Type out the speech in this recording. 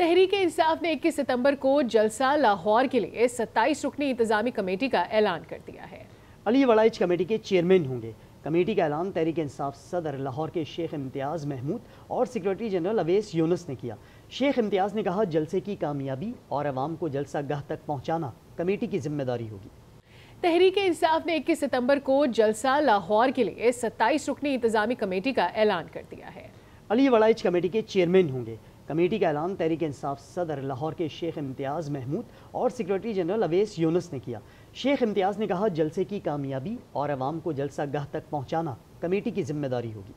तहरीक इंसाफ ने इक्कीस सितम्बर को जलसा लाहौर के लिए सत्ताईस रुकनी इंतजामी कमेटी का ऐलान कर दिया है अली वड़ाइज कमेटी के चेयरमैन होंगे कमेटी का ऐलान तहरीक इंसाफ सदर लाहौर के शेख इम्तियाज़ महमूद और सेक्रेटरी जनरल अवेस यूनस ने किया शेख इम्तियाज़ ने कहा जलसे की कामयाबी और आवाम को जलसा गह तक पहुँचाना कमेटी की जिम्मेदारी होगी तहरीक इंसाफ ने इक्कीस सितम्बर को जलसा लाहौर के लिए सत्ताईस रुकनी इंतजामी कमेटी का ऐलान कर दिया है अली वड़ाइज कमेटी के चेयरमैन होंगे कमेटी का ऐलान तहरीक इंसाफ सदर लाहौर के शेख इम्तियाज़ महमूद और सेक्रेटरी जनरल अवेस यूनस ने किया शेख इम्तियाज़ ने कहा जलसे की कामयाबी और आवाम को जलसा गह तक पहुँचाना कमेटी की जिम्मेदारी होगी